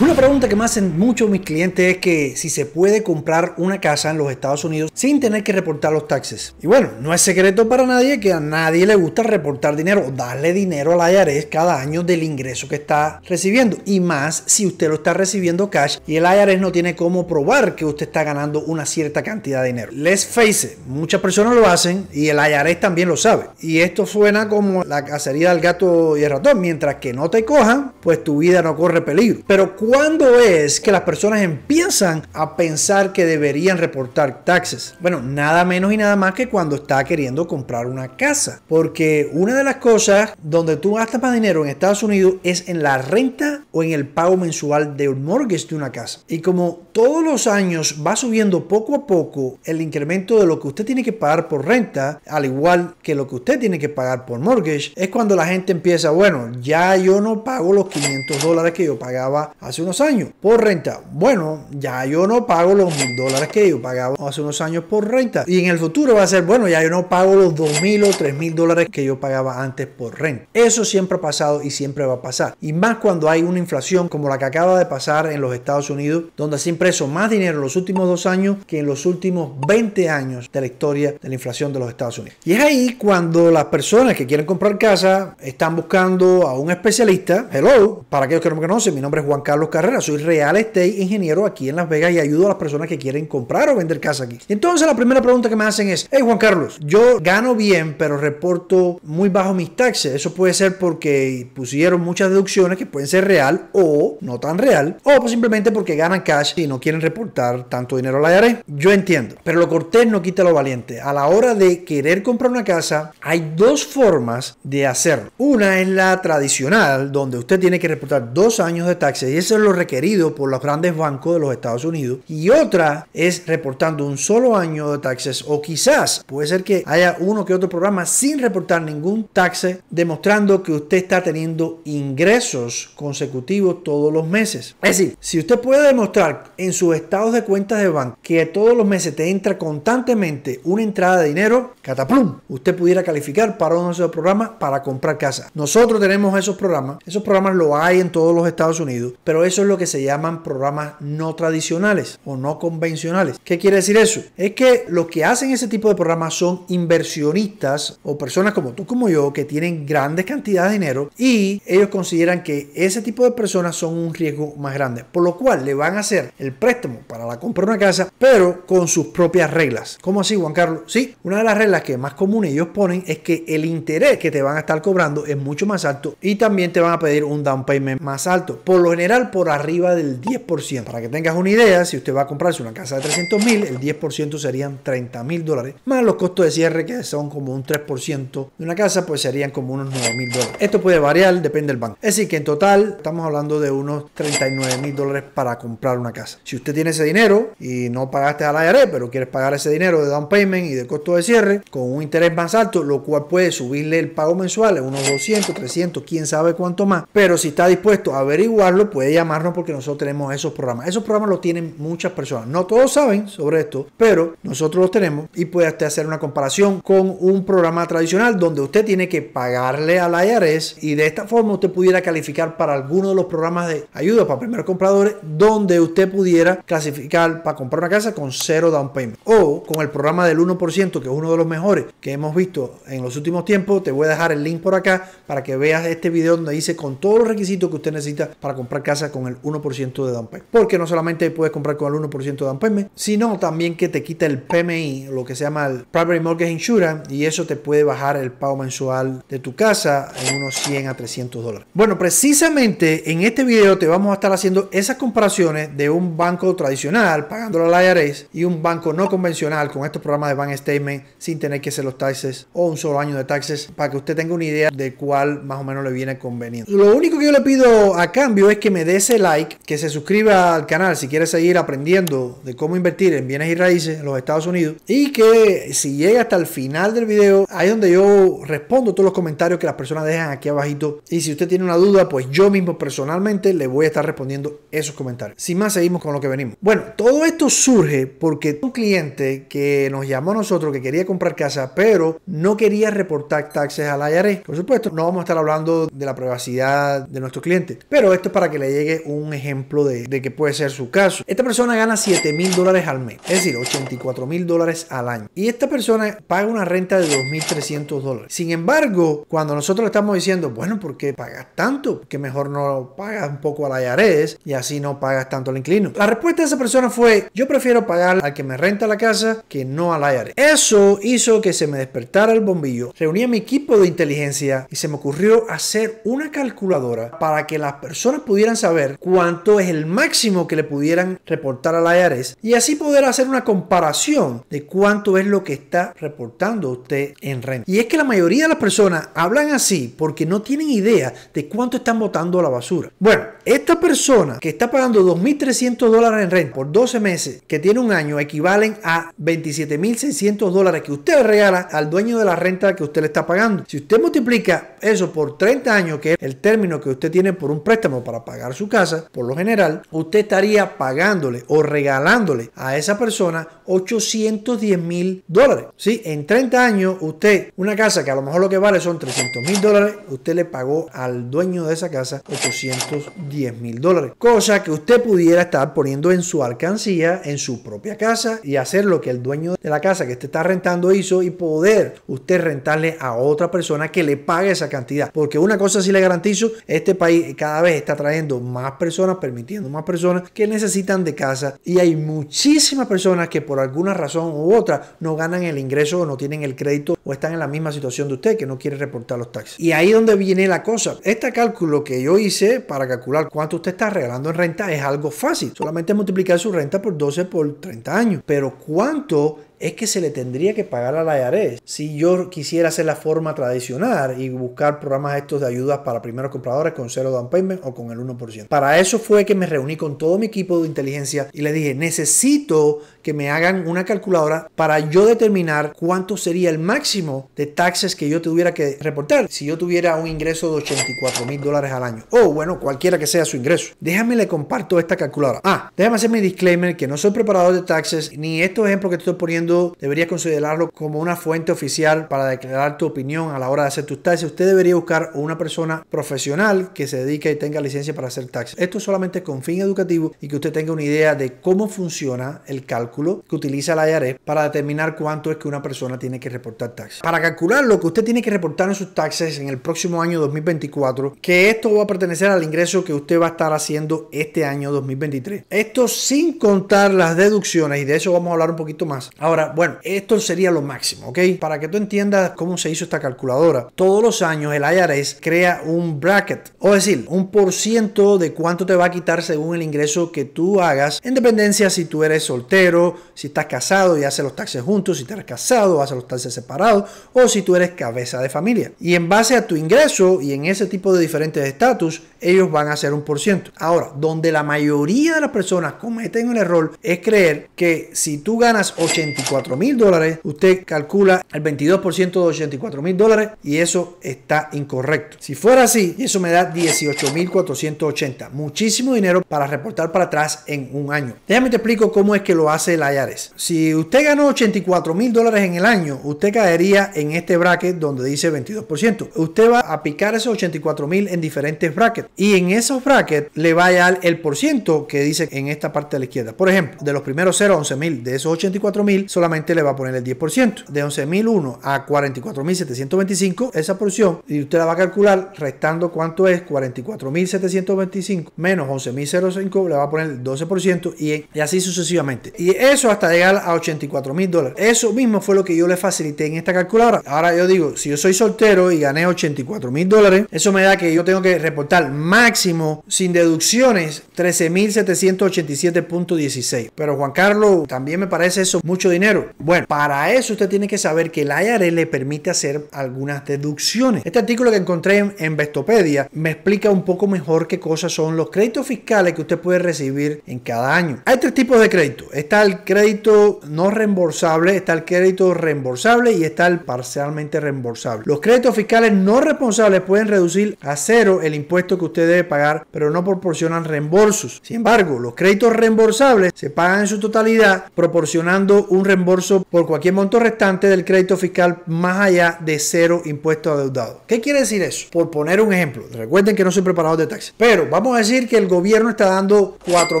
Una pregunta que me hacen muchos mis clientes es que si se puede comprar una casa en los Estados Unidos sin tener que reportar los taxes. Y bueno, no es secreto para nadie que a nadie le gusta reportar dinero o darle dinero al IRS cada año del ingreso que está recibiendo. Y más si usted lo está recibiendo cash y el IRS no tiene cómo probar que usted está ganando una cierta cantidad de dinero. Let's face it, muchas personas lo hacen y el IRS también lo sabe. Y esto suena como la cacería del gato y el ratón. Mientras que no te cojan, pues tu vida no corre peligro. Pero ¿Cuándo es que las personas empiezan a pensar que deberían reportar taxes? Bueno, nada menos y nada más que cuando está queriendo comprar una casa. Porque una de las cosas donde tú gastas más dinero en Estados Unidos es en la renta o en el pago mensual de un mortgage de una casa. Y como todos los años va subiendo poco a poco el incremento de lo que usted tiene que pagar por renta, al igual que lo que usted tiene que pagar por mortgage, es cuando la gente empieza, bueno, ya yo no pago los 500 dólares que yo pagaba hace unos años por renta. Bueno, ya yo no pago los mil dólares que yo pagaba hace unos años por renta. Y en el futuro va a ser, bueno, ya yo no pago los dos mil o tres mil dólares que yo pagaba antes por renta. Eso siempre ha pasado y siempre va a pasar. Y más cuando hay una inflación como la que acaba de pasar en los Estados Unidos, donde se impreso más dinero en los últimos dos años que en los últimos 20 años de la historia de la inflación de los Estados Unidos. Y es ahí cuando las personas que quieren comprar casa están buscando a un especialista. Hello, para aquellos que no me conocen, mi nombre es Juan Carlos carreras. soy real estate ingeniero aquí en Las Vegas y ayudo a las personas que quieren comprar o vender casa aquí. Entonces la primera pregunta que me hacen es, hey Juan Carlos, yo gano bien pero reporto muy bajo mis taxes. Eso puede ser porque pusieron muchas deducciones que pueden ser real o no tan real o pues simplemente porque ganan cash y no quieren reportar tanto dinero a la IRS. E e. Yo entiendo, pero lo cortés no quita lo valiente. A la hora de querer comprar una casa hay dos formas de hacerlo. Una es la tradicional donde usted tiene que reportar dos años de taxes y ese es lo requerido por los grandes bancos de los Estados Unidos. Y otra es reportando un solo año de taxes o quizás puede ser que haya uno que otro programa sin reportar ningún taxe, demostrando que usted está teniendo ingresos consecutivos todos los meses. Es decir, si usted puede demostrar en sus estados de cuentas de banco que todos los meses te entra constantemente una entrada de dinero, cataplum, usted pudiera calificar para uno de esos programas para comprar casa. Nosotros tenemos esos programas, esos programas lo hay en todos los Estados Unidos, pero eso es lo que se llaman programas no tradicionales o no convencionales. ¿Qué quiere decir eso? Es que los que hacen ese tipo de programas son inversionistas o personas como tú, como yo, que tienen grandes cantidades de dinero y ellos consideran que ese tipo de personas son un riesgo más grande. Por lo cual le van a hacer el préstamo para la compra de una casa, pero con sus propias reglas. ¿Cómo así, Juan Carlos? Sí, una de las reglas que más comunes ellos ponen es que el interés que te van a estar cobrando es mucho más alto y también te van a pedir un down payment más alto. Por lo general, por arriba del 10%. Para que tengas una idea, si usted va a comprarse una casa de 300 mil, el 10% serían 30 mil dólares, más los costos de cierre que son como un 3% de una casa, pues serían como unos 9 mil dólares. Esto puede variar, depende del banco. Es decir, que en total estamos hablando de unos 39 mil dólares para comprar una casa. Si usted tiene ese dinero y no pagaste al IRS, e, pero quieres pagar ese dinero de down payment y de costo de cierre con un interés más alto, lo cual puede subirle el pago mensual a unos 200, 300, quién sabe cuánto más. Pero si está dispuesto a averiguarlo, puede ya llamarnos porque nosotros tenemos esos programas. Esos programas los tienen muchas personas. No todos saben sobre esto, pero nosotros los tenemos y puede usted hacer una comparación con un programa tradicional donde usted tiene que pagarle al IRS y de esta forma usted pudiera calificar para alguno de los programas de ayuda para primeros compradores donde usted pudiera clasificar para comprar una casa con cero down payment o con el programa del 1% que es uno de los mejores que hemos visto en los últimos tiempos. Te voy a dejar el link por acá para que veas este video donde dice con todos los requisitos que usted necesita para comprar casa con el 1% de down payment. Porque no solamente puedes comprar con el 1% de down payment, sino también que te quita el PMI, lo que se llama el Primary Mortgage Insurance, y eso te puede bajar el pago mensual de tu casa en unos 100 a 300 dólares. Bueno, precisamente en este video te vamos a estar haciendo esas comparaciones de un banco tradicional pagando la IRS y un banco no convencional con estos programas de bank statement sin tener que hacer los taxes o un solo año de taxes para que usted tenga una idea de cuál más o menos le viene conveniente. Lo único que yo le pido a cambio es que me dé ese like, que se suscriba al canal si quiere seguir aprendiendo de cómo invertir en bienes y raíces en los Estados Unidos y que si llega hasta el final del video, ahí es donde yo respondo todos los comentarios que las personas dejan aquí abajito y si usted tiene una duda, pues yo mismo personalmente le voy a estar respondiendo esos comentarios. Sin más, seguimos con lo que venimos. Bueno, todo esto surge porque un cliente que nos llamó a nosotros que quería comprar casa, pero no quería reportar taxes al IRS. Por supuesto, no vamos a estar hablando de la privacidad de nuestro cliente, pero esto es para que le llegue un ejemplo de, que puede ser su caso. Esta persona gana 7 mil dólares al mes, es decir, 84 mil dólares al año. Y esta persona paga una renta de 2.300 dólares. Sin embargo, cuando nosotros le estamos diciendo, bueno, ¿por qué pagas tanto? Que mejor no pagas un poco a la IARES y así no pagas tanto al inquilino. La respuesta de esa persona fue, yo prefiero pagar al que me renta la casa que no la IARES. Eso hizo que se me despertara el bombillo. Reuní a mi equipo de inteligencia y se me ocurrió hacer una calculadora para que las personas pudieran saber cuánto es el máximo que le pudieran reportar a la IRS y así poder hacer una comparación de cuánto es lo que está reportando usted en renta. Y es que la mayoría de las personas hablan así porque no tienen idea de cuánto están botando a la basura. Bueno, esta persona que está pagando 2.300 dólares en renta por 12 meses, que tiene un año, equivalen a 27.600 dólares que usted regala al dueño de la renta que usted le está pagando. Si usted multiplica eso por 30 años, que es el término que usted tiene por un préstamo para pagar su casa, por lo general, usted estaría pagándole o regalándole a esa persona 810 mil dólares. si En 30 años, usted, una casa que a lo mejor lo que vale son 300 mil dólares, usted le pagó al dueño de esa casa 810 mil dólares. Cosa que usted pudiera estar poniendo en su alcancía, en su propia casa y hacer lo que el dueño de la casa que usted está rentando hizo y poder usted rentarle a otra persona que le pague esa cantidad. Porque una cosa si le garantizo, este país cada vez está trayendo más más personas, permitiendo más personas que necesitan de casa. Y hay muchísimas personas que por alguna razón u otra no ganan el ingreso o no tienen el crédito o están en la misma situación de usted que no quiere reportar los taxes. Y ahí es donde viene la cosa. Este cálculo que yo hice para calcular cuánto usted está regalando en renta es algo fácil. Solamente multiplicar su renta por 12 por 30 años. Pero cuánto es que se le tendría que pagar a la IARES. E si yo quisiera hacer la forma tradicional y buscar programas estos de ayudas para primeros compradores con cero down payment o con el 1%. Para eso fue que me reuní con todo mi equipo de inteligencia y le dije, necesito que me hagan una calculadora para yo determinar cuánto sería el máximo de taxes que yo tuviera que reportar si yo tuviera un ingreso de 84 mil dólares al año. O bueno, cualquiera que sea su ingreso. Déjame le comparto esta calculadora. Ah, déjame hacer mi disclaimer que no soy preparador de taxes ni estos ejemplos que estoy poniendo debería deberías considerarlo como una fuente oficial para declarar tu opinión a la hora de hacer tus taxes. Usted debería buscar una persona profesional que se dedique y tenga licencia para hacer taxes. Esto solamente con fin educativo y que usted tenga una idea de cómo funciona el cálculo que utiliza la IRS e para determinar cuánto es que una persona tiene que reportar taxes. Para calcular lo que usted tiene que reportar en sus taxes en el próximo año 2024, que esto va a pertenecer al ingreso que usted va a estar haciendo este año 2023. Esto sin contar las deducciones y de eso vamos a hablar un poquito más. Ahora, bueno, esto sería lo máximo, ¿ok? Para que tú entiendas cómo se hizo esta calculadora. Todos los años el IRS crea un bracket, o decir, un por ciento de cuánto te va a quitar según el ingreso que tú hagas, en dependencia si tú eres soltero, si estás casado y haces los taxes juntos, si te eres casado, haces los taxes separados, o si tú eres cabeza de familia. Y en base a tu ingreso y en ese tipo de diferentes estatus, ellos van a hacer un por ciento. Ahora, donde la mayoría de las personas cometen un error es creer que si tú ganas 80 84 mil dólares, usted calcula el 22% de 84 mil dólares y eso está incorrecto. Si fuera así, eso me da 18 mil 480. Muchísimo dinero para reportar para atrás en un año. Déjame te explico cómo es que lo hace el IARES. Si usted ganó 84 mil dólares en el año, usted caería en este bracket donde dice 22%. Usted va a picar esos 84 mil en diferentes brackets y en esos brackets le va a dar el por ciento que dice en esta parte de la izquierda. Por ejemplo, de los primeros 0 a 11 mil, de esos 84 mil, solamente le va a poner el 10%. De 11.001 a 44.725, esa porción, y usted la va a calcular restando cuánto es 44.725 menos 11.005, le va a poner el 12% y, así sucesivamente. Y eso hasta llegar a 84.000 dólares. Eso mismo fue lo que yo le facilité en esta calculadora. Ahora yo digo, si yo soy soltero y gané 84.000 dólares, eso me da que yo tengo que reportar máximo sin deducciones 13.787.16. Pero Juan Carlos, también me parece eso mucho dinero bueno, para eso usted tiene que saber que el IRS le permite hacer algunas deducciones. Este artículo que encontré en, en me explica un poco mejor qué cosas son los créditos fiscales que usted puede recibir en cada año. Hay tres tipos de crédito. Está el crédito no reembolsable, está el crédito reembolsable y está el parcialmente reembolsable. Los créditos fiscales no responsables pueden reducir a cero el impuesto que usted debe pagar, pero no proporcionan reembolsos. Sin embargo, los créditos reembolsables se pagan en su totalidad proporcionando un reembolso reembolso por cualquier monto restante del crédito fiscal más allá de cero impuesto adeudado. ¿Qué quiere decir eso? Por poner un ejemplo, recuerden que no soy preparado de taxes, pero vamos a decir que el gobierno está dando 4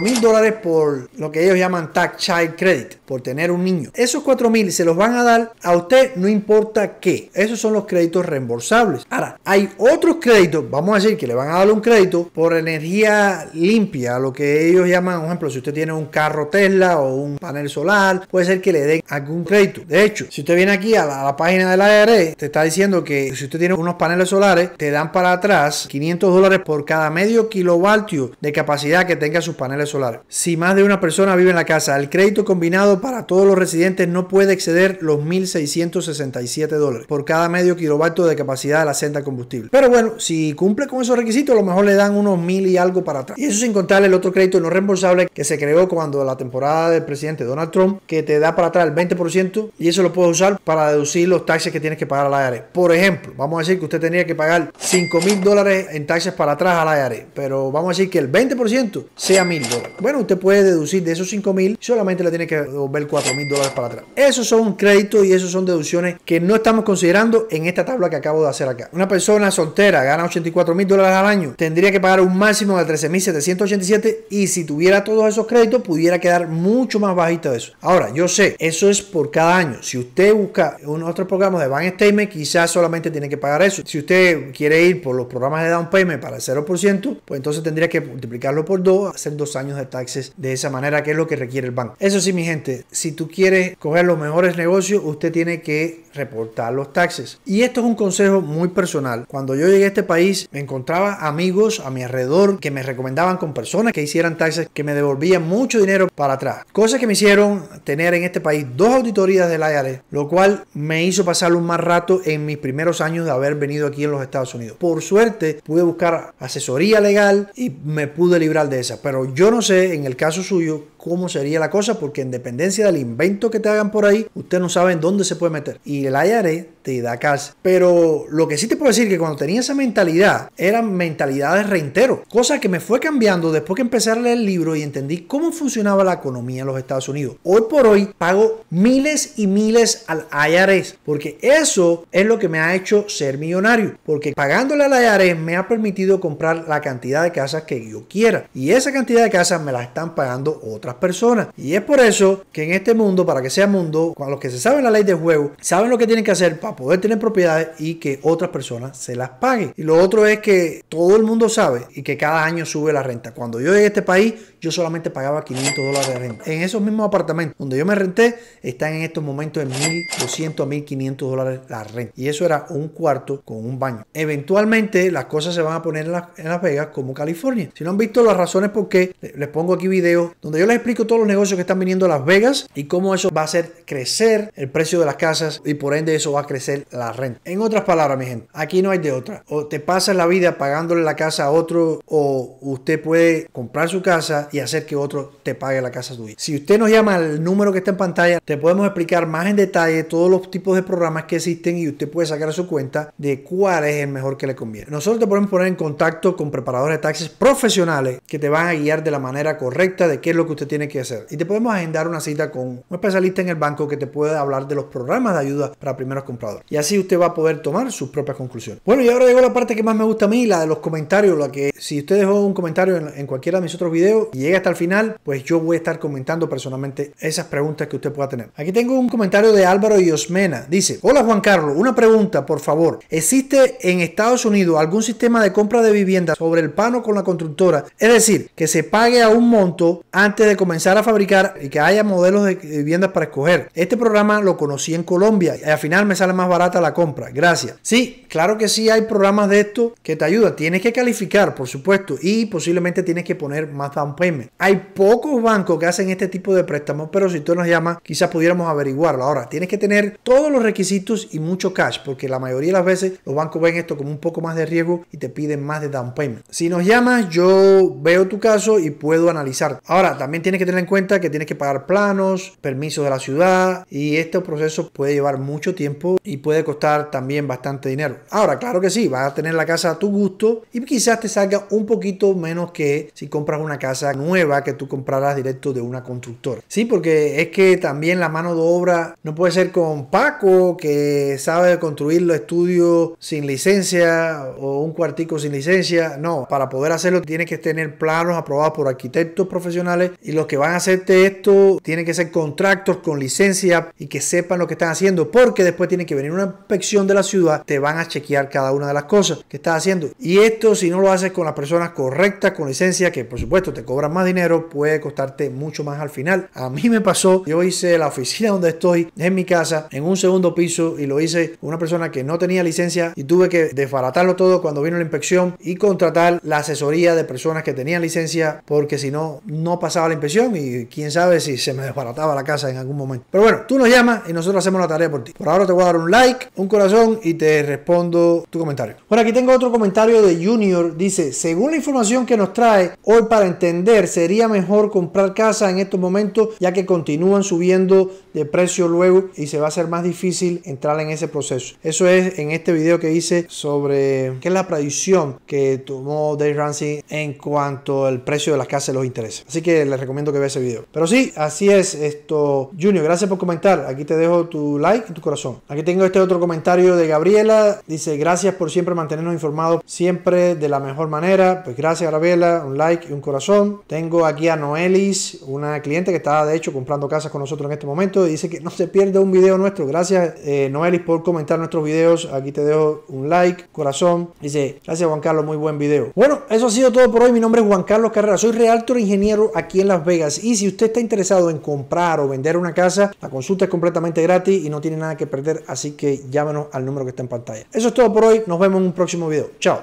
mil dólares por lo que ellos llaman tax child credit, por tener un niño. Esos 4 mil se los van a dar a usted no importa qué. Esos son los créditos reembolsables. Ahora, hay otros créditos, vamos a decir que le van a dar un crédito por energía limpia, lo que ellos llaman, por ejemplo, si usted tiene un carro Tesla o un panel solar, puede ser que le den algún crédito. De hecho, si usted viene aquí a la, página de la ARE, te está diciendo que si usted tiene unos paneles solares, te dan para atrás 500 dólares por cada medio kilovatio de capacidad que tenga sus paneles solares. Si más de una persona vive en la casa, el crédito combinado para todos los residentes no puede exceder los 1.667 dólares por cada medio kilovatio de capacidad de la senda combustible. Pero bueno, si cumple con esos requisitos, a lo mejor le dan unos 1.000 y algo para atrás. Y eso sin contar el otro crédito no reembolsable que se creó cuando la temporada del presidente Donald Trump, que te da para el 20% y eso lo puedes usar para deducir los taxes que tienes que pagar a la IRS. E. Por ejemplo, vamos a decir que usted tenía que pagar 5 mil dólares en taxes para atrás a la IRS, e, pero vamos a decir que el 20% sea mil dólares. Bueno, usted puede deducir de esos 5 mil, solamente le tiene que devolver 4 mil dólares para atrás. Esos son créditos y esos son deducciones que no estamos considerando en esta tabla que acabo de hacer acá. Una persona soltera gana 84 mil dólares al año, tendría que pagar un máximo de 13 mil 787 y si tuviera todos esos créditos pudiera quedar mucho más bajito de eso. Ahora, yo sé eso es por cada año. Si usted busca un otro programa de bank statement, quizás solamente tiene que pagar eso. Si usted quiere ir por los programas de down payment para el 0%, pues entonces tendría que multiplicarlo por dos, hacer dos años de taxes de esa manera, que es lo que requiere el banco. Eso sí, mi gente, si tú quieres coger los mejores negocios, usted tiene que reportar los taxes. Y esto es un consejo muy personal. Cuando yo llegué a este país, me encontraba amigos a mi alrededor que me recomendaban con personas que hicieran taxes que me devolvían mucho dinero para atrás. Cosas que me hicieron tener en este país dos auditorías del IRS, e, lo cual me hizo pasar un mal rato en mis primeros años de haber venido aquí en los Estados Unidos. Por suerte, pude buscar asesoría legal y me pude librar de esa. Pero yo no sé, en el caso suyo, cómo sería la cosa, porque en dependencia del invento que te hagan por ahí, usted no sabe en dónde se puede meter. Y el IRA e te da casa. Pero lo que sí te puedo decir que cuando tenía esa mentalidad, eran mentalidades reintero, cosa que me fue cambiando después que empecé a leer el libro y entendí cómo funcionaba la economía en los Estados Unidos. Hoy por hoy pago miles y miles al IRS, e, porque eso es lo que me ha hecho ser millonario, porque pagándole al IRS e me ha permitido comprar la cantidad de casas que yo quiera y esa cantidad de casas me la están pagando otras personas. Y es por eso que en este mundo, para que sea mundo, con los que se saben la ley de juego, saben lo que tienen que hacer para poder tener propiedades y que otras personas se las paguen. Y lo otro es que todo el mundo sabe y que cada año sube la renta. Cuando yo en este país, yo solamente pagaba 500 dólares de renta. En esos mismos apartamentos donde yo me renté, están en estos momentos en 1.200 a 1.500 dólares la renta. Y eso era un cuarto con un baño. Eventualmente las cosas se van a poner en, en Las Vegas como California. Si no han visto las razones por qué, les pongo aquí videos donde yo les explico todos los negocios que están viniendo a Las Vegas y cómo eso va a hacer crecer el precio de las casas y por ende eso va a crecer la renta. En otras palabras, mi gente, aquí no hay de otra. O te pasas la vida pagándole la casa a otro o usted puede comprar su casa y hacer que otro te pague la casa tuya. Si usted nos llama al número que está en pantalla, te podemos explicar más en detalle todos los tipos de programas que existen y usted puede sacar a su cuenta de cuál es el mejor que le conviene. Nosotros te podemos poner en contacto con preparadores de taxis profesionales que te van a guiar de la manera correcta de qué es lo que usted tiene que hacer. Y te podemos agendar una cita con un especialista en el banco que te puede hablar de los programas de ayuda para primeros compradores. Y así usted va a poder tomar sus propias conclusiones. Bueno, y ahora llegó la parte que más me gusta a mí, la de los comentarios, la que si usted dejó un comentario en, cualquiera de mis otros videos, llega hasta el final, pues yo voy a estar comentando personalmente esas preguntas que usted pueda tener. Aquí tengo un comentario de Álvaro Yosmena. Dice, hola Juan Carlos, una pregunta, por favor. ¿Existe en Estados Unidos algún sistema de compra de vivienda sobre el pano con la constructora? Es decir, que se pague a un monto antes de comenzar a fabricar y que haya modelos de viviendas para escoger. Este programa lo conocí en Colombia y al final me sale más barata la compra. Gracias. Sí, claro que sí hay programas de esto que te ayudan. Tienes que calificar, por supuesto, y posiblemente tienes que poner más down payment hay pocos bancos que hacen este tipo de préstamos, pero si tú nos llamas, quizás pudiéramos averiguarlo. Ahora, tienes que tener todos los requisitos y mucho cash, porque la mayoría de las veces los bancos ven esto como un poco más de riesgo y te piden más de down payment. Si nos llamas, yo veo tu caso y puedo analizar. Ahora, también tienes que tener en cuenta que tienes que pagar planos, permisos de la ciudad y este proceso puede llevar mucho tiempo y puede costar también bastante dinero. Ahora, claro que sí, vas a tener la casa a tu gusto y quizás te salga un poquito menos que si compras una casa nueva que tú comprarás directo de una constructora. Sí, porque es que también la mano de obra no puede ser con Paco, que sabe construir los estudios sin licencia o un cuartico sin licencia. No, para poder hacerlo tiene que tener planos aprobados por arquitectos profesionales y los que van a hacerte esto tienen que ser contractos con licencia y que sepan lo que están haciendo, porque después tiene que venir una inspección de la ciudad, te van a chequear cada una de las cosas que estás haciendo. Y esto si no lo haces con las personas correctas, con licencia, que por supuesto te cobran más dinero, puede costarte mucho más al final. A mí me pasó, yo hice la oficina donde estoy, en mi casa, en un segundo piso, y lo hice una persona que no tenía licencia y tuve que desbaratarlo todo cuando vino la inspección y contratar la asesoría de personas que tenían licencia, porque si no, no pasaba la inspección y quién sabe si se me desbarataba la casa en algún momento. Pero bueno, tú nos llamas y nosotros hacemos la tarea por ti. Por ahora te voy a dar un like, un corazón y te respondo tu comentario. Bueno, aquí tengo otro comentario de Junior. Dice, según la información que nos trae hoy para entender sería mejor comprar casa en estos momentos ya que continúan subiendo de precio luego y se va a hacer más difícil entrar en ese proceso. Eso es en este video que hice sobre qué es la predicción que tomó Dave Ramsey en cuanto al precio de las casas y los intereses. Así que les recomiendo que vean ese video. Pero sí, así es esto. Junior, gracias por comentar. Aquí te dejo tu like y tu corazón. Aquí tengo este otro comentario de Gabriela. Dice, gracias por siempre mantenernos informados, siempre de la mejor manera. Pues gracias Gabriela, un like y un corazón. Tengo aquí a Noelis, una cliente que está de hecho comprando casas con nosotros en este momento y dice que no se pierde un video nuestro. Gracias eh, Noelis por comentar nuestros videos. Aquí te dejo un like, corazón. Dice, gracias Juan Carlos, muy buen video. Bueno, eso ha sido todo por hoy. Mi nombre es Juan Carlos Carrera. Soy realtor ingeniero aquí en Las Vegas. Y si usted está interesado en comprar o vender una casa, la consulta es completamente gratis y no tiene nada que perder. Así que llámenos al número que está en pantalla. Eso es todo por hoy. Nos vemos en un próximo video. Chao.